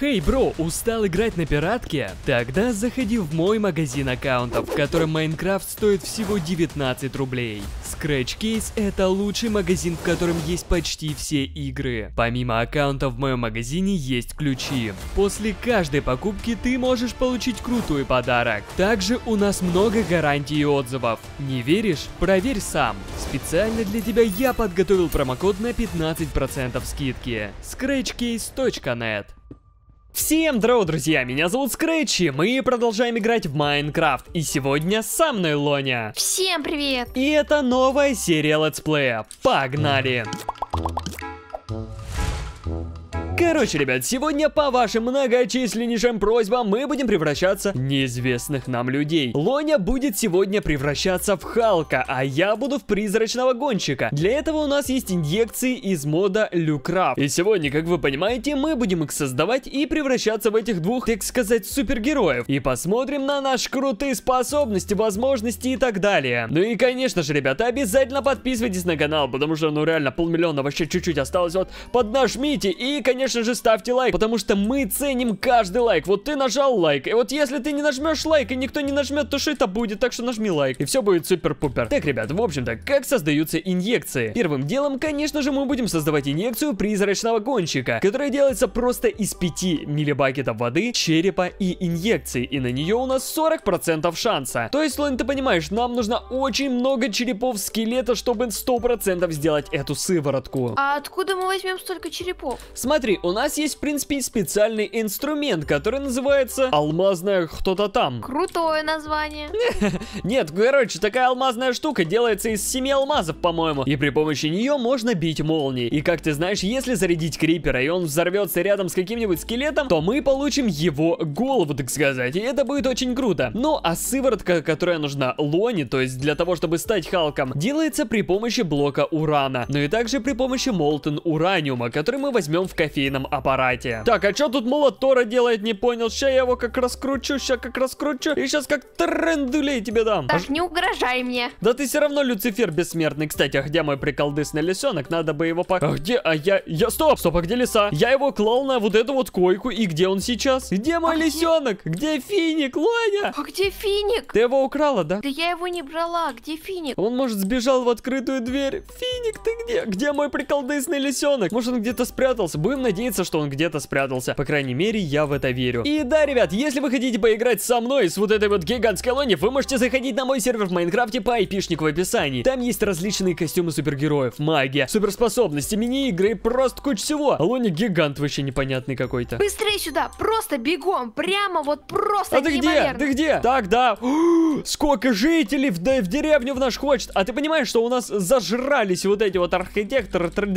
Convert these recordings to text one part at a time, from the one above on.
Хей, бро, устал играть на пиратке? Тогда заходи в мой магазин аккаунтов, в котором Майнкрафт стоит всего 19 рублей. Scratch Case это лучший магазин, в котором есть почти все игры. Помимо аккаунта в моем магазине есть ключи. После каждой покупки ты можешь получить крутой подарок. Также у нас много гарантий и отзывов. Не веришь? Проверь сам. Специально для тебя я подготовил промокод на 15% скидки. scratchcase.net Всем здорово, друзья, меня зовут Скретч, и мы продолжаем играть в Майнкрафт, и сегодня со мной Лоня. Всем привет! И это новая серия летсплея, погнали! Погнали! Короче, ребят, сегодня по вашим многочисленнейшим просьбам мы будем превращаться в неизвестных нам людей. Лоня будет сегодня превращаться в Халка, а я буду в призрачного гонщика. Для этого у нас есть инъекции из мода Люкрафт. И сегодня, как вы понимаете, мы будем их создавать и превращаться в этих двух, так сказать, супергероев. И посмотрим на наши крутые способности, возможности и так далее. Ну и, конечно же, ребята, обязательно подписывайтесь на канал, потому что, ну реально, полмиллиона вообще чуть-чуть осталось. Вот поднажмите и, конечно конечно же, ставьте лайк, потому что мы ценим каждый лайк. Вот ты нажал лайк, и вот если ты не нажмешь лайк, и никто не нажмет, то что это будет, так что нажми лайк, и все будет супер-пупер. Так, ребят, в общем-то, как создаются инъекции? Первым делом, конечно же, мы будем создавать инъекцию призрачного гонщика, которая делается просто из 5 миллибакетов воды, черепа и инъекции, и на нее у нас 40% шанса. То есть, Лэн, ты понимаешь, нам нужно очень много черепов скелета, чтобы 100% сделать эту сыворотку. А откуда мы возьмем столько черепов? Смотри, смотри, у нас есть, в принципе, специальный инструмент, который называется алмазная кто-то там. Крутое название. Нет, короче, такая алмазная штука делается из семи алмазов, по-моему. И при помощи нее можно бить молнии. И как ты знаешь, если зарядить крипера, и он взорвется рядом с каким-нибудь скелетом, то мы получим его голову, так сказать. И это будет очень круто. Ну, а сыворотка, которая нужна Лоне, то есть для того, чтобы стать Халком, делается при помощи блока урана. Ну и также при помощи Молтен Ураниума, который мы возьмем в кофе стихийном аппарате. Так, а что тут молотора делает, не понял? Сейчас я его как раскручу, сейчас как раскручу, и сейчас как трендулей тебе дам. Так, не угрожай мне. Да ты все равно Люцифер бессмертный. Кстати, а где мой приколдысный лисенок? Надо бы его по... А где? А я... Я... Стоп, стоп, а где лиса? Я его клал на вот эту вот койку, и где он сейчас? Где мой а лисенок? Где... где Финик, Лоня? А где Финик? Ты его украла, да? Да я его не брала, где Финик? Он, может, сбежал в открытую дверь. Финик, ты где? Где мой приколдысный лисенок? Может, он где-то спрятался? Будем надеяться, что он где-то спрятался. По крайней мере, я в это верю. И да, ребят, если вы хотите поиграть со мной, с вот этой вот гигантской лони, вы можете заходить на мой сервер в Майнкрафте по айпишнику в описании. Там есть различные костюмы супергероев, магия, суперспособности, мини-игры, просто куча всего. Лони гигант вообще непонятный какой-то. Быстрее сюда, просто бегом, прямо вот просто А ты где? Ты где? Так, да. Сколько жителей в, в деревню в наш хочет. А ты понимаешь, что у нас зажрались вот эти вот архитекторы, 3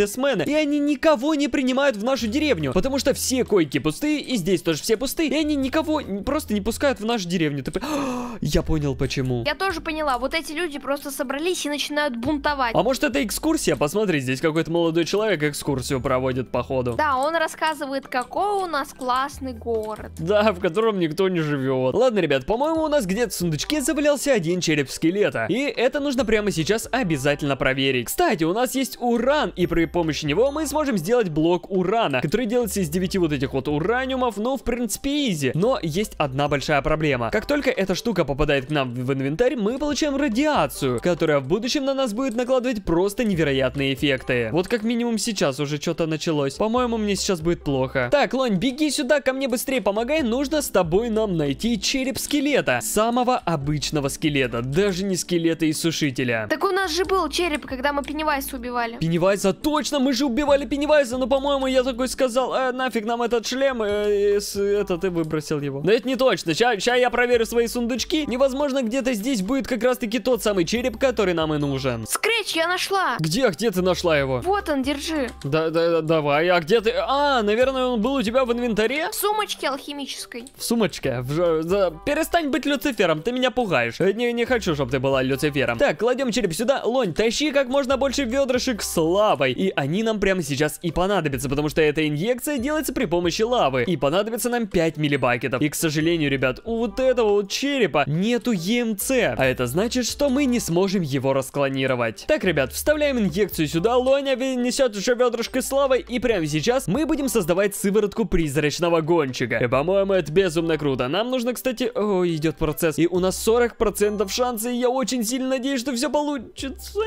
и они никого не принимают в наш нашу деревню. Потому что все койки пустые, и здесь тоже все пустые. И они никого просто не пускают в нашу деревню. Ты... А, я понял, почему. Я тоже поняла. Вот эти люди просто собрались и начинают бунтовать. А может, это экскурсия? Посмотри, здесь какой-то молодой человек экскурсию проводит, походу. Да, он рассказывает, какой у нас классный город. Да, в котором никто не живет. Ладно, ребят, по-моему, у нас где-то в сундучке завалялся один череп скелета. И это нужно прямо сейчас обязательно проверить. Кстати, у нас есть уран, и при помощи него мы сможем сделать блок урана обмана, который делается из 9 вот этих вот ураниумов, ну, в принципе, изи. Но есть одна большая проблема. Как только эта штука попадает к нам в инвентарь, мы получаем радиацию, которая в будущем на нас будет накладывать просто невероятные эффекты. Вот как минимум сейчас уже что-то началось. По-моему, мне сейчас будет плохо. Так, Лонь, беги сюда, ко мне быстрее помогай, нужно с тобой нам найти череп скелета. Самого обычного скелета, даже не скелета из сушителя. Так у нас же был череп, когда мы Пеннивайса убивали. Пеннивайса, точно, мы же убивали Пеннивайса, но, по-моему, я такой такой сказал, э, нафиг нам этот шлем, э, э, с, этот и выбросил его. Но это не точно, Сейчас я проверю свои сундучки. Невозможно, где-то здесь будет как раз-таки тот самый череп, который нам и нужен. Скретч, я нашла. Где, где ты нашла его? Вот он, держи. Да, да, да давай, а где ты? А, наверное, он был у тебя в инвентаре? В сумочке алхимической. В сумочке? В, да, перестань быть Люцифером, ты меня пугаешь. Э, не, не хочу, чтобы ты была Люцифером. Так, кладем череп сюда. Лонь, тащи как можно больше ведрышек с лавой. И они нам прямо сейчас и понадобятся, потому что это эта инъекция делается при помощи лавы, и понадобится нам 5 миллибакетов. И, к сожалению, ребят, у вот этого вот черепа нету ЕМЦ, а это значит, что мы не сможем его расклонировать. Так, ребят, вставляем инъекцию сюда, Лоня несет уже ведрышко славы, и прямо сейчас мы будем создавать сыворотку призрачного гонщика. И, э, по-моему, это безумно круто. Нам нужно, кстати... О, идет процесс, и у нас 40% шанса, и я очень сильно надеюсь, что все получится.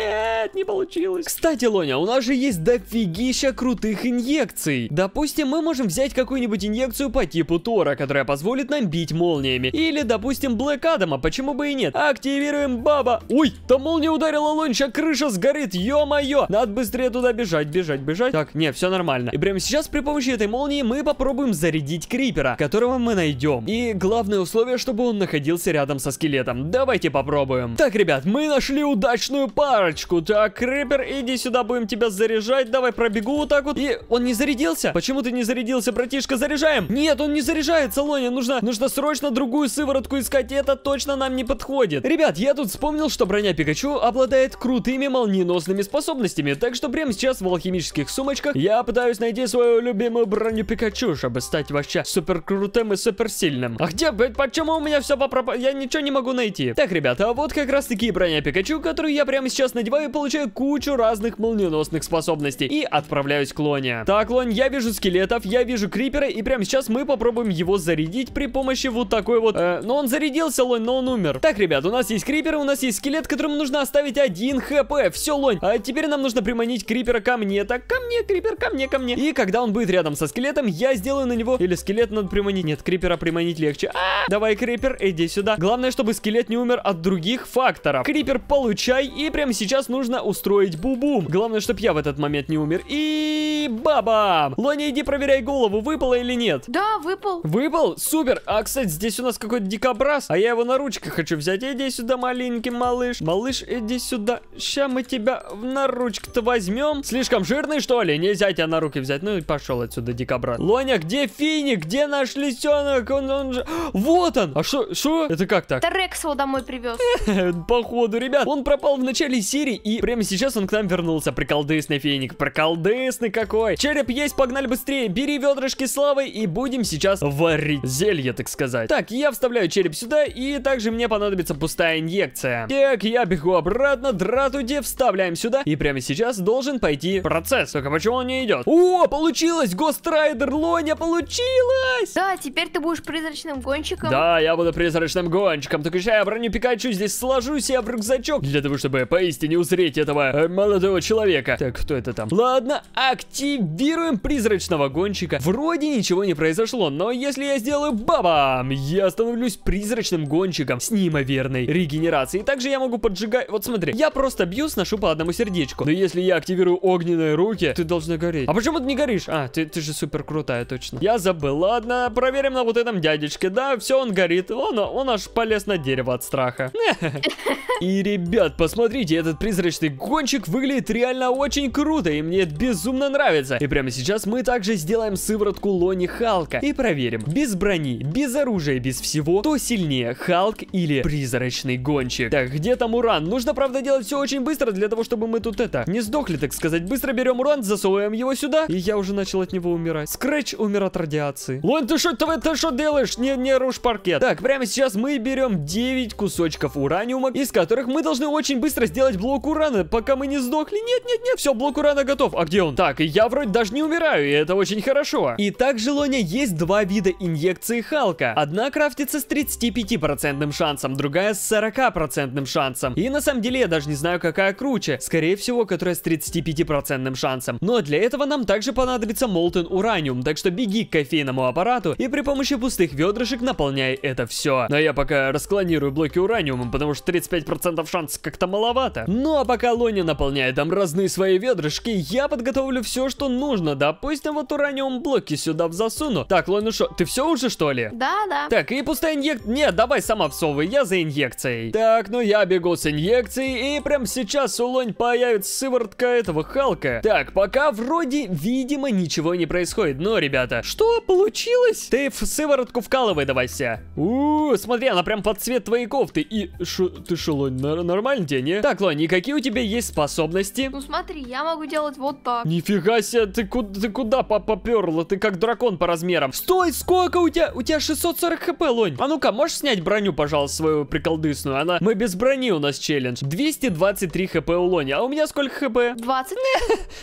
Нет, не получилось. Кстати, Лоня, у нас же есть дофигища крутых инъекций инъекций. Допустим, мы можем взять какую-нибудь инъекцию по типу Тора, которая позволит нам бить молниями. Или, допустим, Блэк Адама, почему бы и нет. Активируем Баба. Ой, там молния ударила лонч, а крыша сгорит, ё-моё. Надо быстрее туда бежать, бежать, бежать. Так, не, все нормально. И прямо сейчас при помощи этой молнии мы попробуем зарядить Крипера, которого мы найдем. И главное условие, чтобы он находился рядом со скелетом. Давайте попробуем. Так, ребят, мы нашли удачную парочку. Так, Крипер, иди сюда, будем тебя заряжать. Давай пробегу вот так вот. И он не зарядился? Почему ты не зарядился, братишка? Заряжаем! Нет, он не заряжается, Лоня. Нужно, нужно срочно другую сыворотку искать. И это точно нам не подходит. Ребят, я тут вспомнил, что броня Пикачу обладает крутыми молниеносными способностями. Так что прямо сейчас в алхимических сумочках я пытаюсь найти свою любимую броню Пикачу, чтобы стать вообще супер крутым и супер сильным. А где, почему у меня все попропало? Я ничего не могу найти. Так, ребята, а вот как раз таки броня Пикачу, которую я прямо сейчас надеваю и получаю кучу разных молниеносных способностей. И отправляюсь к Лоне. Так, Лонь, я вижу скелетов, я вижу крипера, и прямо сейчас мы попробуем его зарядить при помощи вот такой вот... Э, но он зарядился, Лонь, но он умер. Так, ребят, у нас есть криперы, у нас есть скелет, которому нужно оставить один хп. Все, Лонь, а теперь нам нужно приманить крипера ко мне. Так, ко мне, крипер, ко мне, ко мне. И когда он будет рядом со скелетом, я сделаю на него... Или скелет надо приманить. Нет, крипера приманить легче. А -а -а! Давай, крипер, иди сюда. Главное, чтобы скелет не умер от других факторов. Крипер, получай. И прямо сейчас нужно устроить бубум. Главное, чтобы я в этот момент не умер. И... Ба! бабам! Лоня, иди проверяй голову, выпало или нет. Да, выпал. Выпал? Супер. А, кстати, здесь у нас какой-то дикобраз, а я его на ручке хочу взять. Иди сюда, маленький малыш. Малыш, иди сюда. Сейчас мы тебя на ручку-то возьмем. Слишком жирный, что ли? Нельзя тебя на руки взять. Ну и пошел отсюда, дикобраз. Лоня, где Финик? Где наш лисенок? Он, он же... Вот он! А что? Что? Это как так? Это его домой привез. Походу, ребят, он пропал в начале серии, и прямо сейчас он к нам вернулся. Приколдесный Финик, приколдесный какой череп есть, погнали быстрее. Бери ведрышки славы и будем сейчас варить зелье, так сказать. Так, я вставляю череп сюда, и также мне понадобится пустая инъекция. Так, я бегу обратно, дратуди, вставляем сюда, и прямо сейчас должен пойти процесс. Только почему он не идет? О, получилось! Гострайдер Лоня, получилось! Да, теперь ты будешь призрачным гонщиком. Да, я буду призрачным гонщиком. Так еще я броню Пикачу здесь сложу себе в рюкзачок, для того, чтобы поистине узреть этого э, молодого человека. Так, кто это там? Ладно, активируй зомбируем призрачного гонщика. Вроде ничего не произошло, но если я сделаю бабам, я становлюсь призрачным гонщиком с неимоверной регенерацией. Также я могу поджигать... Вот смотри, я просто бью, сношу по одному сердечку. Но если я активирую огненные руки, ты должна гореть. А почему ты не горишь? А, ты, ты же супер крутая, точно. Я забыл. Ладно, проверим на вот этом дядечке. Да, все, он горит. Он, он аж полез на дерево от страха. И, ребят, посмотрите, этот призрачный гонщик выглядит реально очень круто, и мне это безумно нравится. И прямо сейчас мы также сделаем сыворотку Лони Халка и проверим, без брони, без оружия, без всего, кто сильнее, Халк или призрачный гонщик. Так, где там уран? Нужно, правда, делать все очень быстро для того, чтобы мы тут это, не сдохли, так сказать. Быстро берем уран, засовываем его сюда, и я уже начал от него умирать. Скретч умер от радиации. Лон, ты что, ты, ты что делаешь? Не, не руш паркет. Так, прямо сейчас мы берем 9 кусочков ураниума, из которых мы должны очень быстро сделать блок урана, пока мы не сдохли. Нет, нет, нет, все, блок урана готов. А где он? Так, я вроде даже не умираю, и это очень хорошо. И также, Лоня, есть два вида инъекции Халка. Одна крафтится с 35% шансом, другая с 40% шансом. И на самом деле я даже не знаю, какая круче. Скорее всего, которая с 35% шансом. Но для этого нам также понадобится молтен ураниум, так что беги к кофейному аппарату и при помощи пустых ведрышек наполняй это все. Но я пока расклонирую блоки ураниума, потому что 35% шанс как-то маловато. Ну а пока Лоня наполняет там разные свои ведрышки, я подготовлю все, что нужно нужно. Допустим, вот ураниум блоки сюда засуну. Так, ну что, ты все уже что ли? Да, да. Так, и пустая инъект... Нет, давай сама всовывай, я за инъекцией. Так, ну я бегу с инъекцией, и прям сейчас у Лонь появится сыворотка этого Халка. Так, пока вроде, видимо, ничего не происходит. Но, ребята, что получилось? Ты в сыворотку вкалывай давай вся. У, смотри, она прям под цвет твоей кофты. И шо, ты шо, Лонь, нормально тебе, не? Так, Лонь, и какие у тебя есть способности? Ну смотри, я могу делать вот так. Нифига себе, ты, куда, ты куда поперла? Ты как дракон по размерам. Стой, сколько у тебя? У тебя 640 хп, Лонь. А ну-ка, можешь снять броню, пожалуйста, свою приколдысную? Она... Мы без брони у нас челлендж. 223 хп у Лони. А у меня сколько хп? 20.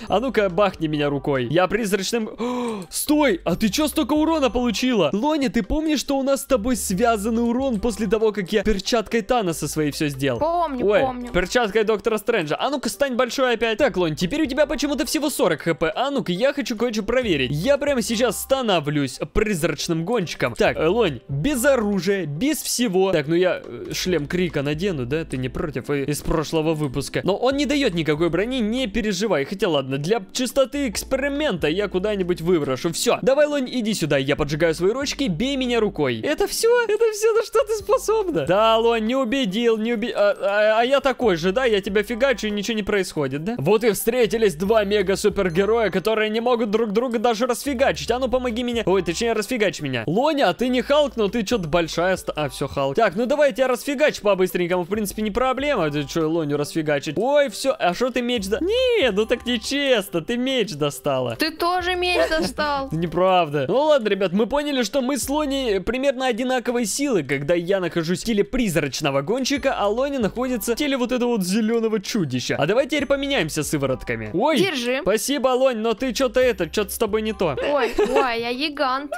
А ну-ка, бахни меня рукой. Я призрачным... стой! А ты чё столько урона получила? Лони, ты помнишь, что у нас с тобой связанный урон после того, как я перчаткой Таноса своей все сделал? Помню, Ой, помню. перчаткой Доктора Стрэнджа. А ну-ка, стань большой опять. Так, лони теперь у тебя почему-то всего 40 хп. А а ну-ка, я хочу кое-что проверить. Я прямо сейчас становлюсь призрачным гонщиком. Так, э, Лонь, без оружия, без всего. Так, ну я э, шлем Крика надену, да? Ты не против? Из прошлого выпуска. Но он не дает никакой брони, не переживай. Хотя ладно, для чистоты эксперимента я куда-нибудь выброшу. Все, давай, Лонь, иди сюда. Я поджигаю свои ручки, бей меня рукой. Это все? Это все, на что ты способна? Да, Лонь, не убедил, не убедил. А, а, а я такой же, да? Я тебя фигачу и ничего не происходит, да? Вот и встретились два мега-супергероя, которые не могут друг друга даже расфигачить. А ну помоги мне, Ой, точнее, расфигачь меня. Лоня, а ты не Халк, но ты что-то большая... Ст... А, все, Халк. Так, ну давай я тебя расфигачу по-быстренькому. В принципе, не проблема. Ты э, что, Лоню расфигачить? Ой, все. А что ты меч... Да... Не, ну так нечестно. Ты меч достала. Ты тоже меч достал. Неправда. Ну ладно, ребят, мы поняли, что мы с Лони примерно одинаковой силы, когда я нахожусь в теле призрачного гонщика, а Лони находится в теле вот этого вот зеленого чудища. А давайте теперь поменяемся сыворотками. Ой, Держи. спасибо, Лонь, но но ты что-то это, что-то с тобой не то. Ой, ой, я гигант.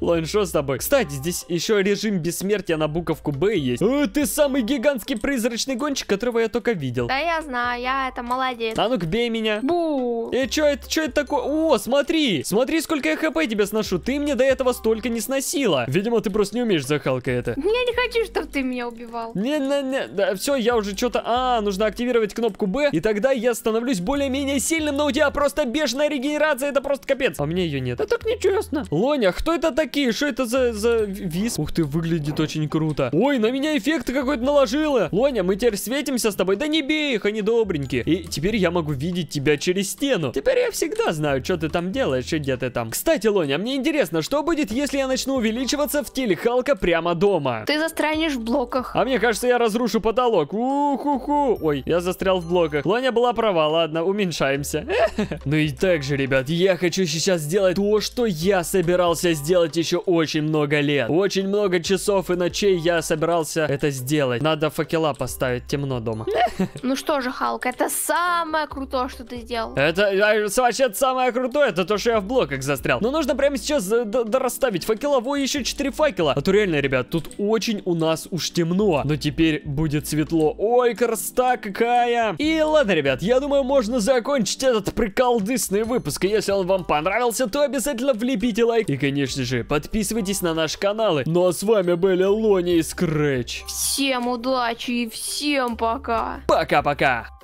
Лайн, что с тобой? Кстати, здесь еще режим бессмертия на буковку Б есть. О, э, ты самый гигантский призрачный гонщик, которого я только видел. Да я знаю, я это молодец. А ну-ка, бей меня. Бу. И э, что это, что это такое? О, смотри, смотри, сколько я хп тебе сношу. Ты мне до этого столько не сносила. Видимо, ты просто не умеешь захалка это. Я не хочу, чтобы ты меня убивал. Не-не-не, да, все, я уже что-то... А, нужно активировать кнопку Б, и тогда я становлюсь более-менее сильным, но у тебя просто бешеная такая регенерация, это просто капец. А мне ее нет. Это так нечестно. Лоня, кто это такие? Что это за, за виз? Ух ты, выглядит очень круто. Ой, на меня эффект какой-то наложила. Лоня, мы теперь светимся с тобой. Да не бей их, они добренькие. И теперь я могу видеть тебя через стену. Теперь я всегда знаю, что ты там делаешь и где ты там. Кстати, Лоня, мне интересно, что будет, если я начну увеличиваться в теле Халка прямо дома? Ты застрянешь в блоках. А мне кажется, я разрушу потолок. Уху-ху. Ой, я застрял в блоках. Лоня была права, ладно, уменьшаемся. Ну и так как же, ребят, я хочу сейчас сделать то, что я собирался сделать еще очень много лет. Очень много часов и ночей я собирался это сделать. Надо факела поставить, темно дома. Ну что же, Халк, это самое крутое, что ты сделал. Это а, вообще самое крутое, это то, что я в блоках застрял. Но нужно прямо сейчас э, расставить факела, во еще 4 факела. А то реально, ребят, тут очень у нас уж темно. Но теперь будет светло. Ой, красота какая! И ладно, ребят, я думаю, можно закончить этот приколдысный выпуск. Если он вам понравился, то обязательно влепите лайк. И, конечно же, подписывайтесь на наши каналы. Ну а с вами были Лони и Скрэч. Всем удачи и всем пока. Пока-пока.